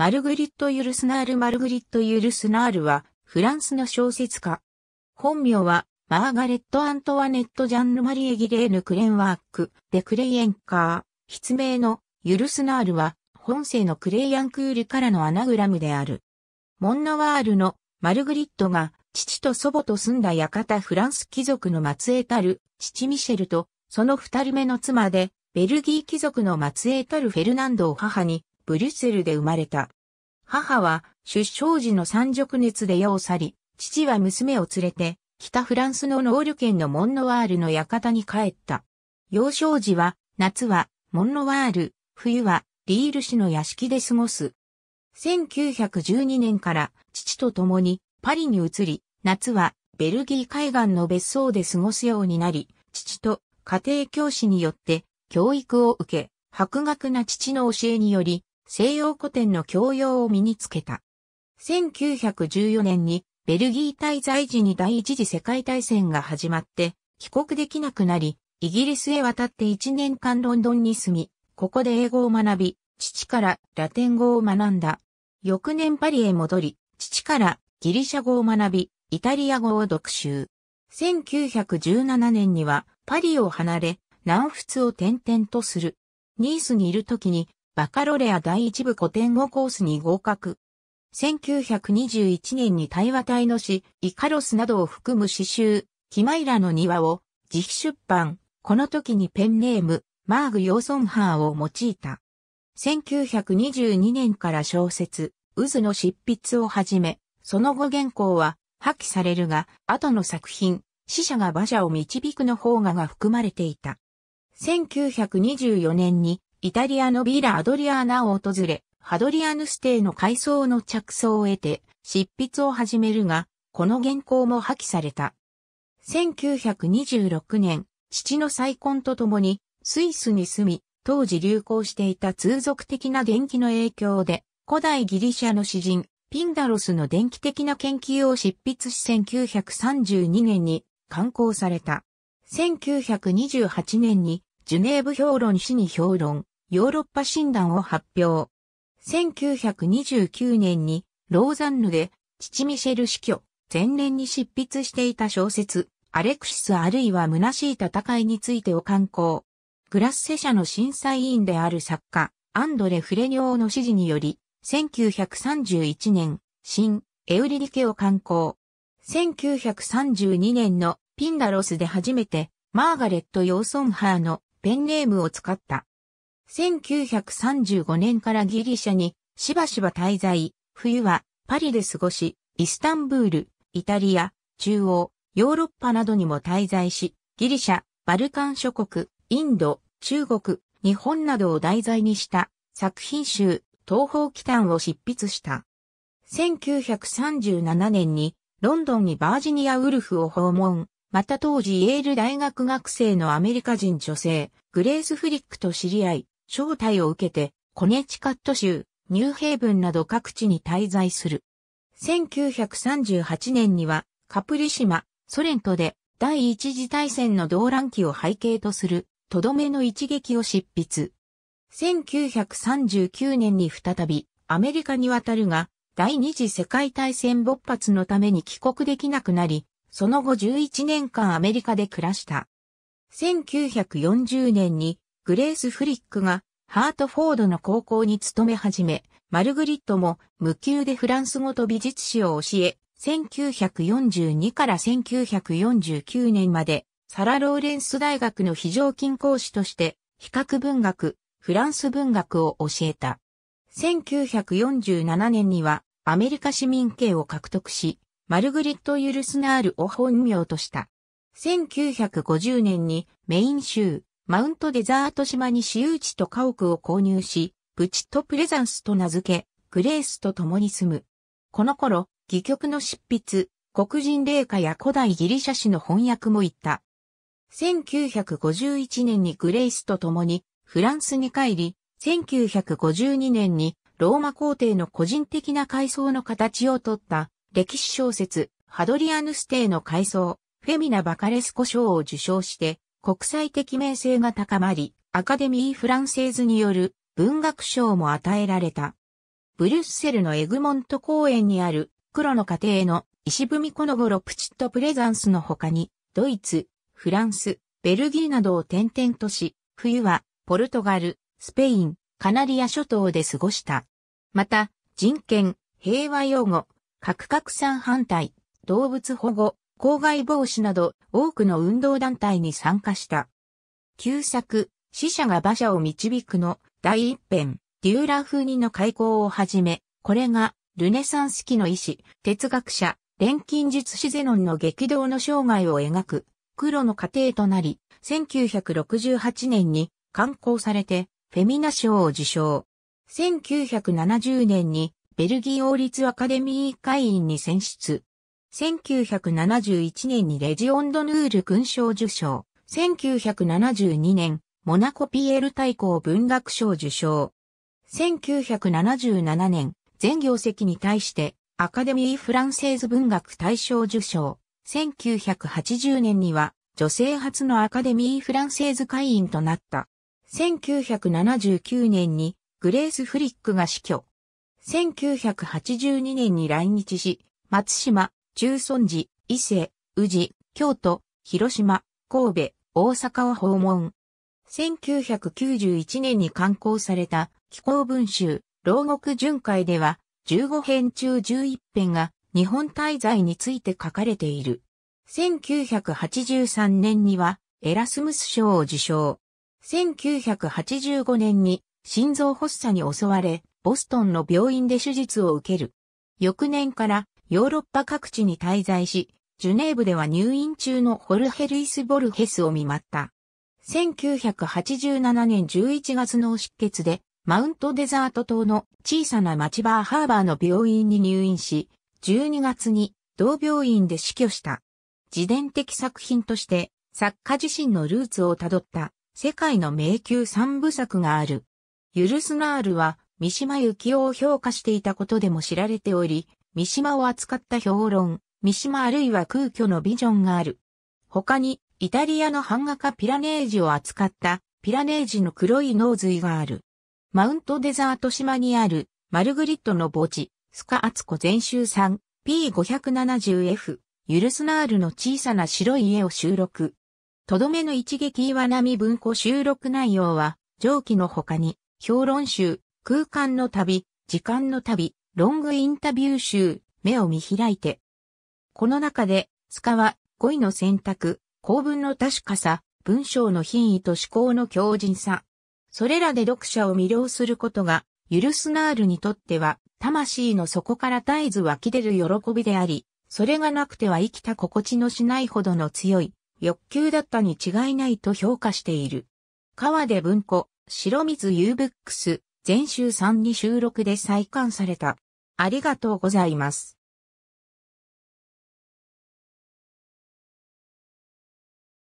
マルグリット・ユルスナール・マルグリット・ユルスナールは、フランスの小説家。本名は、マーガレット・アントワネット・ジャンヌ・マリエ・ギレーヌ・クレンワーク、デ・クレイエンカー、筆名のユルスナールは、本性のクレイアンクールからのアナグラムである。モンナワールのマルグリットが、父と祖母と住んだ館フランス貴族の末裔たる、父ミシェルと、その二人目の妻で、ベルギー貴族の末裔たるフェルナンドを母に、ブリュッセルで生まれた。母は出生時の三熟熱で世を去り、父は娘を連れて、北フランスのノール県のモンノワールの館に帰った。幼少時は、夏はモンノワール、冬はリール市の屋敷で過ごす。1912年から父と共にパリに移り、夏はベルギー海岸の別荘で過ごすようになり、父と家庭教師によって教育を受け、博学な父の教えにより、西洋古典の教養を身につけた。1914年にベルギー滞在時に第一次世界大戦が始まって帰国できなくなり、イギリスへ渡って1年間ロンドンに住み、ここで英語を学び、父からラテン語を学んだ。翌年パリへ戻り、父からギリシャ語を学び、イタリア語を読習。1917年にはパリを離れ、南仏を転々とする。ニースにいる時にバカロレア第一部古典語コースに合格。1921年に対話体の詩、イカロスなどを含む詩集、キマイラの庭を自費出版。この時にペンネーム、マーグ・ヨーソンハーを用いた。1922年から小説、渦の執筆をはじめ、その後原稿は破棄されるが、後の作品、死者が馬車を導くの方がが含まれていた。1924年にイタリアのビーラ・アドリアーナを訪れ、ハドリアヌステの改装の着想を得て、執筆を始めるが、この原稿も破棄された。1926年、父の再婚とともに、スイスに住み、当時流行していた通俗的な電気の影響で、古代ギリシャの詩人、ピンダロスの電気的な研究を執筆し1932年に刊行された。1928年にジュネーブ評論史に評論、ヨーロッパ診断を発表。1929年にローザンヌで父ミシェル死去、前年に執筆していた小説、アレクシスあるいは虚しい戦いについてを刊行。グラッセ社の審査委員である作家、アンドレ・フレニョーの指示により、1931年、新、エウリリケを刊行。1932年のピンダロスで初めて、マーガレット・ヨーソンハーのペンネームを使った1935年からギリシャにしばしば滞在、冬はパリで過ごし、イスタンブール、イタリア、中央、ヨーロッパなどにも滞在し、ギリシャ、バルカン諸国、インド、中国、日本などを題材にした作品集、東方祈譚を執筆した。1937年にロンドンにバージニア・ウルフを訪問、また当時イェール大学学生のアメリカ人女性、グレース・フリックと知り合い、招待を受けて、コネチカット州、ニューヘイブンなど各地に滞在する。1938年には、カプリ島、ソ連とで、第一次大戦の動乱期を背景とする、とどめの一撃を執筆。1939年に再び、アメリカに渡るが、第二次世界大戦勃発のために帰国できなくなり、その後11年間アメリカで暮らした。1940年にグレース・フリックがハートフォードの高校に勤め始め、マルグリットも無給でフランス語と美術史を教え、1942から1949年までサラ・ローレンス大学の非常勤講師として比較文学、フランス文学を教えた。1947年にはアメリカ市民権を獲得し、マルグリット・ユルスナールを本名とした。1950年にメイン州マウントデザート島に私有地と家屋を購入し、プチットプレザンスと名付け、グレースと共に住む。この頃、戯曲の執筆、黒人霊歌や古代ギリシャ史の翻訳も行った。1951年にグレイスと共にフランスに帰り、1952年にローマ皇帝の個人的な階層の形をとった歴史小説ハドリアヌステの階層、フェミナ・バカレスコ賞を受賞して国際的名声が高まり、アカデミー・フランセーズによる文学賞も与えられた。ブリュッセルのエグモント公園にある黒の家庭の石踏みこのロプチットプレザンスの他に、ドイツ、フランス、ベルギーなどを転々とし、冬はポルトガル、スペイン、カナリア諸島で過ごした。また、人権、平和擁護、核拡散反対、動物保護、公害防止など多くの運動団体に参加した。旧作、死者が馬車を導くの第一編、デューラー風にの開講をはじめ、これがルネサンス期の医師、哲学者、錬金術師ゼノンの激動の生涯を描く、黒の過程となり、1968年に刊行されて、フェミナ賞を受賞。1970年にベルギー王立アカデミー会員に選出。1971年にレジオンドヌール勲章受賞、1972年、モナコピエール大公文学賞受賞。1977年、全業績に対してアカデミー・フランセーズ文学大賞受賞。1980年には女性初のアカデミー・フランセーズ会員となった。1979年にグレース・フリックが死去。1982年に来日し、松島、中尊寺、伊勢、宇治、京都、広島、神戸、大阪を訪問。1991年に刊行された気候文集、牢獄巡回では、15編中11編が日本滞在について書かれている。1983年にはエラスムス賞を受賞。1985年に心臓発作に襲われ、ボストンの病院で手術を受ける。翌年からヨーロッパ各地に滞在し、ジュネーブでは入院中のホルヘルイス・ボルヘスを見舞った。1987年11月の出血で、マウントデザート島の小さな町バーハーバーの病院に入院し、12月に同病院で死去した。自伝的作品として、作家自身のルーツをたどった世界の迷宮三部作がある。ユルスナールは三島由紀夫を評価していたことでも知られており、三島を扱った評論、三島あるいは空虚のビジョンがある。他に、イタリアの版画家ピラネージを扱ったピラネージの黒い脳髄がある。マウントデザート島にあるマルグリットの墓地、スカアツコ全集ん P570F、ユルスナールの小さな白い家を収録。とどめの一撃岩波文庫収録内容は、上記の他に、評論集、空間の旅、時間の旅、ロングインタビュー集、目を見開いて。この中で、スカは、語彙の選択、構文の確かさ、文章の品位と思考の強靭さ。それらで読者を魅了することが、ユルスナールにとっては、魂の底から絶えず湧き出る喜びであり、それがなくては生きた心地のしないほどの強い欲求だったに違いないと評価している。川で文庫、白水 U ブックス、全集3に収録で再刊された。ありがとうございます。